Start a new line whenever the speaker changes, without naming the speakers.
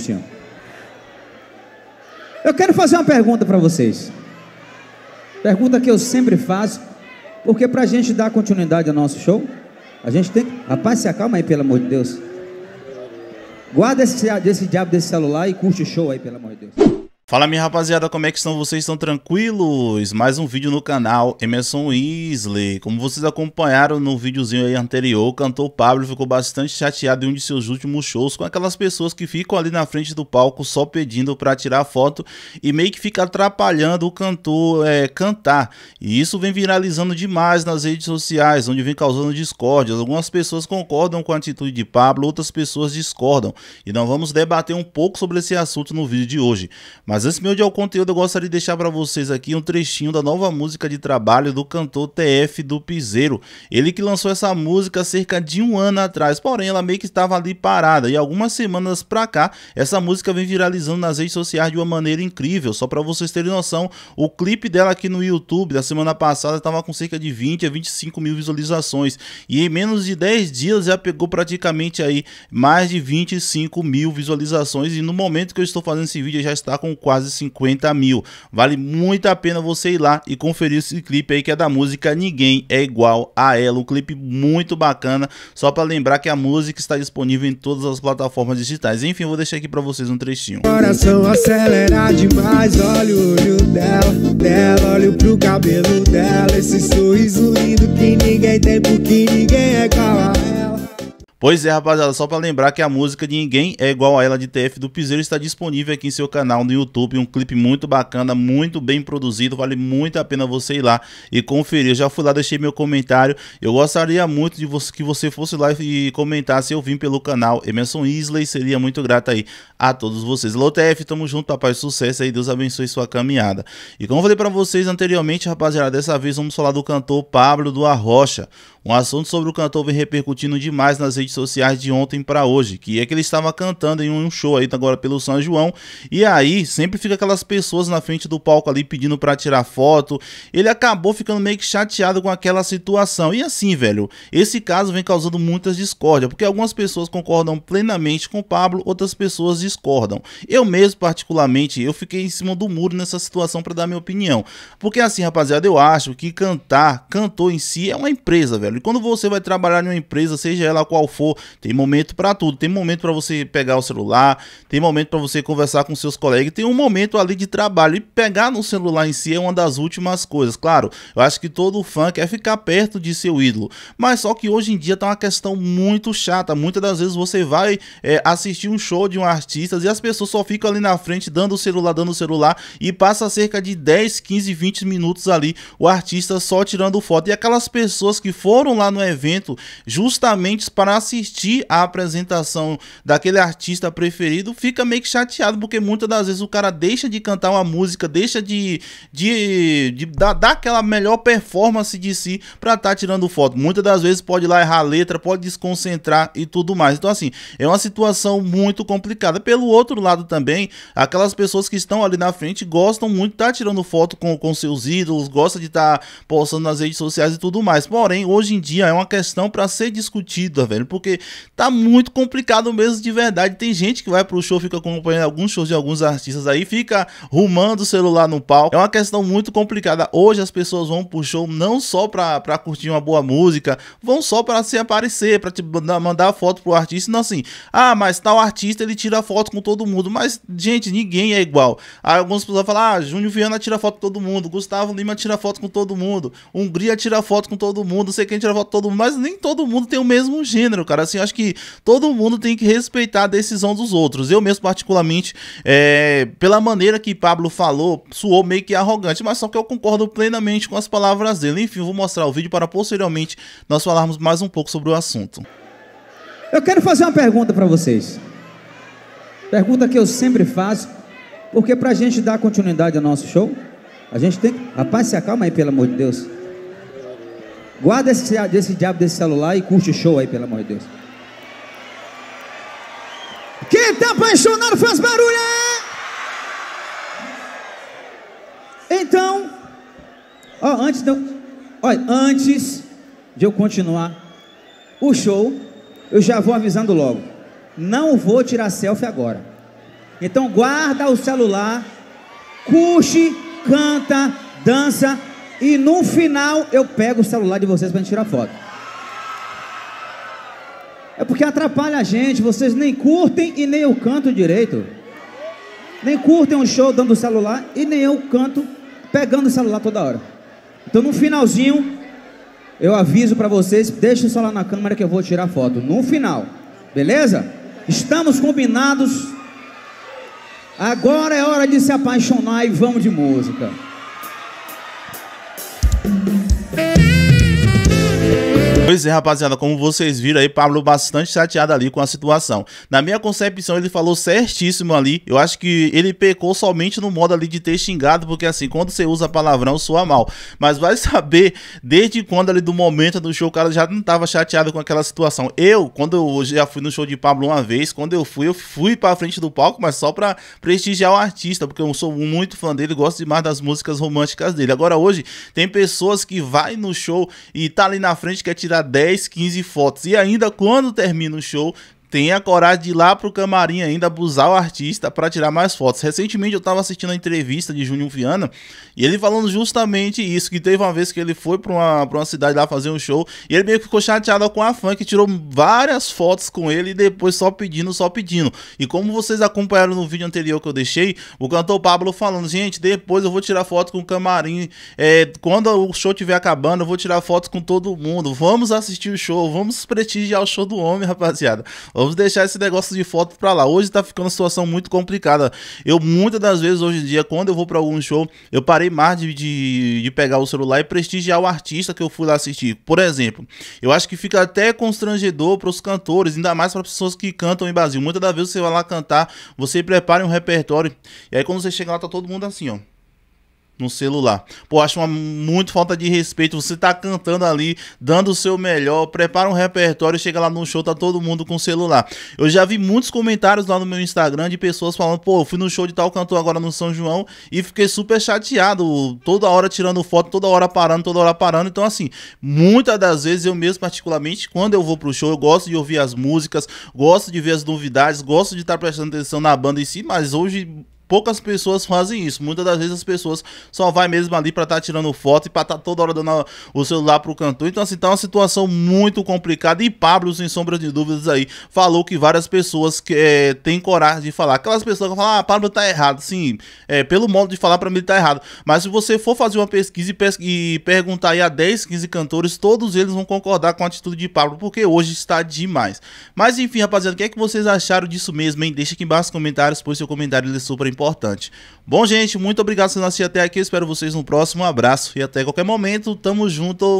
senhor. Eu quero fazer uma pergunta para vocês. Pergunta que eu sempre faço, porque para a gente dar continuidade ao nosso show, a gente tem. Rapaz, se acalma aí, pelo amor de Deus. Guarda esse, esse diabo desse celular e curte o show aí, pelo amor de Deus.
Fala minha rapaziada, como é que estão? Vocês estão tranquilos? Mais um vídeo no canal, Emerson Weasley. Como vocês acompanharam no videozinho anterior, o cantor Pablo ficou bastante chateado em um de seus últimos shows com aquelas pessoas que ficam ali na frente do palco só pedindo para tirar foto e meio que fica atrapalhando o cantor é, cantar. E isso vem viralizando demais nas redes sociais, onde vem causando discórdias. Algumas pessoas concordam com a atitude de Pablo, outras pessoas discordam. E nós vamos debater um pouco sobre esse assunto no vídeo de hoje. Mas mas antes de ao conteúdo, eu gostaria de deixar para vocês aqui um trechinho da nova música de trabalho do cantor TF do Piseiro. Ele que lançou essa música cerca de um ano atrás, porém ela meio que estava ali parada. E algumas semanas pra cá, essa música vem viralizando nas redes sociais de uma maneira incrível. Só para vocês terem noção, o clipe dela aqui no YouTube da semana passada estava com cerca de 20 a 25 mil visualizações. E em menos de 10 dias já pegou praticamente aí mais de 25 mil visualizações. E no momento que eu estou fazendo esse vídeo já está com quase 50 mil. Vale muito a pena você ir lá e conferir esse clipe aí que é da música Ninguém é Igual a Ela. Um clipe muito bacana. Só para lembrar que a música está disponível em todas as plataformas digitais. Enfim, vou deixar aqui para vocês um trechinho. Coração acelera
demais, olha o olho dela, dela, pro cabelo dela. Esse sorriso lindo que ninguém tem, porque ninguém
é Pois é, rapaziada, só para lembrar que a música de Ninguém é igual a ela de TF do Piseiro está disponível aqui em seu canal no YouTube, um clipe muito bacana, muito bem produzido, vale muito a pena você ir lá e conferir. Eu já fui lá, deixei meu comentário. Eu gostaria muito de você, que você fosse lá e comentasse, eu vim pelo canal Emerson Isley, seria muito grato aí a todos vocês. Alô TF, tamo junto, papai, sucesso aí, Deus abençoe sua caminhada. E como eu falei para vocês anteriormente, rapaziada, dessa vez vamos falar do cantor Pablo do Arrocha. Um assunto sobre o cantor vem repercutindo demais nas redes sociais de ontem para hoje, que é que ele estava cantando em um show aí agora pelo São João, e aí sempre fica aquelas pessoas na frente do palco ali pedindo para tirar foto. Ele acabou ficando meio que chateado com aquela situação. E assim, velho, esse caso vem causando muitas discórdias, porque algumas pessoas concordam plenamente com o Pablo, outras pessoas discordam. Eu mesmo particularmente, eu fiquei em cima do muro nessa situação para dar minha opinião. Porque assim, rapaziada, eu acho que cantar, cantor em si é uma empresa, velho sempre. Quando você vai trabalhar em uma empresa, seja ela qual for, tem momento para tudo. Tem momento para você pegar o celular, tem momento para você conversar com seus colegas, tem um momento ali de trabalho. E pegar no celular em si é uma das últimas coisas. Claro, eu acho que todo fã quer ficar perto de seu ídolo. Mas só que hoje em dia tá uma questão muito chata. Muitas das vezes você vai é, assistir um show de um artista e as pessoas só ficam ali na frente dando o celular, dando o celular e passa cerca de 10, 15, 20 minutos ali o artista só tirando foto. E aquelas pessoas que foram foram lá no evento justamente para assistir a apresentação daquele artista preferido, fica meio que chateado, porque muitas das vezes o cara deixa de cantar uma música, deixa de, de, de dar, dar aquela melhor performance de si para estar tá tirando foto. Muitas das vezes pode ir lá errar a letra, pode desconcentrar e tudo mais. Então, assim, é uma situação muito complicada. Pelo outro lado também, aquelas pessoas que estão ali na frente gostam muito de estar tá tirando foto com, com seus ídolos, gostam de estar tá postando nas redes sociais e tudo mais. Porém, hoje hoje em dia é uma questão para ser discutida, velho, porque tá muito complicado mesmo de verdade. Tem gente que vai pro show, fica acompanhando alguns shows de alguns artistas aí, fica rumando o celular no pau. É uma questão muito complicada. Hoje as pessoas vão pro show não só pra, pra curtir uma boa música, vão só para se aparecer, para te mandar foto pro artista, não assim, ah, mas tal artista ele tira foto com todo mundo, mas gente, ninguém é igual. Aí algumas pessoas falam, ah, Júnior Viana tira foto com todo mundo, Gustavo Lima tira foto com todo mundo, Hungria tira foto com todo mundo, não sei quem gente todo mundo, mas nem todo mundo tem o mesmo gênero, cara. Assim, acho que todo mundo tem que respeitar a decisão dos outros. Eu mesmo, particularmente, é, pela maneira que Pablo falou, suou meio que arrogante, mas só que eu concordo plenamente com as palavras dele. Enfim, vou mostrar o vídeo para posteriormente nós falarmos mais um pouco sobre o assunto. Eu quero fazer uma pergunta para vocês. Pergunta
que eu sempre faço, porque para a gente dar continuidade ao nosso show, a gente tem que. Rapaz, se acalma aí, pelo amor de Deus. Guarda esse, esse diabo desse celular e curte o show aí, pelo amor de Deus. Quem tá apaixonado faz barulho! É? Então, ó, antes de eu, ó, antes de eu continuar o show, eu já vou avisando logo. Não vou tirar selfie agora. Então guarda o celular, curte, canta, dança, e no final eu pego o celular de vocês para tirar foto. É porque atrapalha a gente, vocês nem curtem e nem eu canto direito. Nem curtem um show dando o celular e nem eu canto pegando o celular toda hora. Então no finalzinho eu aviso para vocês, deixa o celular na câmera que eu vou tirar foto. No final, beleza? Estamos combinados. Agora é hora de se apaixonar e vamos de música.
Pois é, rapaziada, como vocês viram aí, Pablo bastante chateado ali com a situação. Na minha concepção, ele falou certíssimo ali. Eu acho que ele pecou somente no modo ali de ter xingado, porque assim, quando você usa palavrão, soa mal. Mas vai saber desde quando ali do momento do show, o cara já não tava chateado com aquela situação. Eu, quando eu já fui no show de Pablo uma vez, quando eu fui, eu fui pra frente do palco, mas só pra prestigiar o artista, porque eu sou muito fã dele, gosto demais das músicas românticas dele. Agora hoje, tem pessoas que vai no show e tá ali na frente, quer tirar tirar 10, 15 fotos. E ainda quando termina o show, tem a coragem de ir lá pro camarim ainda abusar o artista para tirar mais fotos. Recentemente eu tava assistindo a entrevista de Juninho Viana e ele falando justamente isso, que teve uma vez que ele foi para uma, pra uma cidade lá fazer um show e ele meio que ficou chateado com a fã que tirou várias fotos com ele e depois só pedindo, só pedindo. E como vocês acompanharam no vídeo anterior que eu deixei, o cantor Pablo falando, gente, depois eu vou tirar foto com o camarim, é, quando o show tiver acabando eu vou tirar fotos com todo mundo, vamos assistir o show, vamos prestigiar o show do homem, rapaziada. Vamos deixar esse negócio de foto pra lá. Hoje tá ficando uma situação muito complicada. Eu, muitas das vezes, hoje em dia, quando eu vou pra algum show, eu parei mais de, de, de pegar o celular e prestigiar o artista que eu fui lá assistir. Por exemplo, eu acho que fica até constrangedor pros cantores, ainda mais para pessoas que cantam em Brasil. Muitas das vezes você vai lá cantar, você prepara um repertório, e aí quando você chega lá, tá todo mundo assim, ó no celular. Pô, acho uma muito falta de respeito. Você tá cantando ali, dando o seu melhor, prepara um repertório, chega lá no show, tá todo mundo com o celular. Eu já vi muitos comentários lá no meu Instagram de pessoas falando, pô, fui no show de tal cantor agora no São João e fiquei super chateado, toda hora tirando foto, toda hora parando, toda hora parando. Então, assim, muitas das vezes eu mesmo, particularmente, quando eu vou pro show, eu gosto de ouvir as músicas, gosto de ver as novidades, gosto de estar tá prestando atenção na banda em si, mas hoje poucas pessoas fazem isso. Muitas das vezes as pessoas só vai mesmo ali para estar tá tirando foto e para estar tá toda hora dando o celular pro cantor. Então, assim, tá uma situação muito complicada. E Pablo, sem sombra de dúvidas aí, falou que várias pessoas que é, têm coragem de falar. Aquelas pessoas que falam, ah, Pablo tá errado. Sim, é, pelo modo de falar, para mim ele tá errado. Mas se você for fazer uma pesquisa e, pes e perguntar aí a 10, 15 cantores, todos eles vão concordar com a atitude de Pablo, porque hoje está demais. Mas enfim, rapaziada, o que é que vocês acharam disso mesmo, hein? Deixa aqui embaixo nos comentários, pois seu comentário ele é super importante importante. Bom, gente, muito obrigado por assistir até aqui. Espero vocês no próximo. Um abraço e até qualquer momento. Tamo junto.